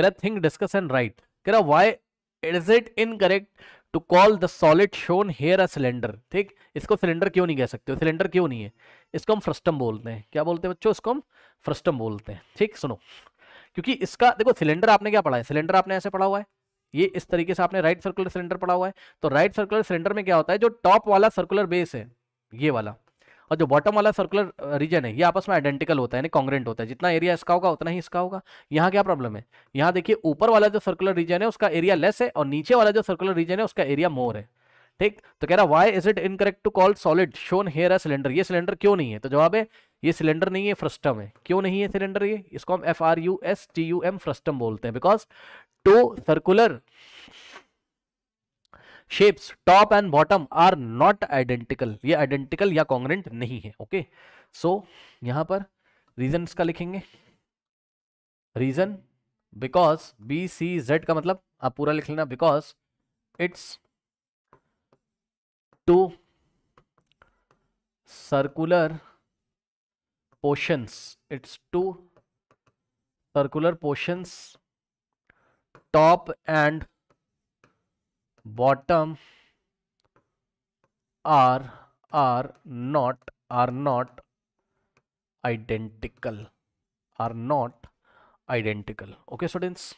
कह रहा think discuss and right कह रहा why is it correct to call the solid shown here a cylinder ठीक इसको सिलेंडर क्यों नहीं कह सकते हो सिलेंडर क्यों नहीं है इसको हम फ्रस्टम बोलते हैं क्या बोलते हैं बच्चों इसको हम फ्रस्टम बोलते हैं ठीक सुनो क्योंकि इसका देखो सिलेंडर आपने क्या पढ़ा है सिलेंडर आपने ऐसे पढ़ा हुआ है ये इस तरीके से आपने राइट सर्कुलर सिलेंडर पढ़ा हुआ है तो राइट सर्कुलर सिलेंडर में क्या होता है जो टॉप वाला सर्कुलर बेस है ये वाला और जो बॉटम वाला सर्कुलर रीजन है ये आपस में आइडेंटिकल होता है यानी कॉन्ग्रेंट होता है जितना एरिया इसका होगा उतना ही इसका होगा यहाँ क्या प्रॉब्लम है यहाँ देखिए ऊपर वाला जो सर्कुलर रीजन है उसका एरिया लेस है और नीचे वाला जो सर्कुलर रीजन है उसका एरिया मोर है ठीक तो कह रहा why is it incorrect to call solid shown here है सिलेंडर ये सिलेंडर क्यों नहीं है तो जवाब है ये सिलेंडर नहीं है फ्रस्टम है क्यों नहीं है सिलेंडर ये इसको हम F R U S T U M frustum बोलते हैं because two circular shapes top and bottom are not identical ये आइडेंटिकल या कॉन्ग्रेंट नहीं है ओके सो यहां पर रीजन का लिखेंगे reason because B C Z का मतलब आप पूरा लिख लेना because it's two circular portions it's two circular portions top and bottom are are not are not identical are not identical okay students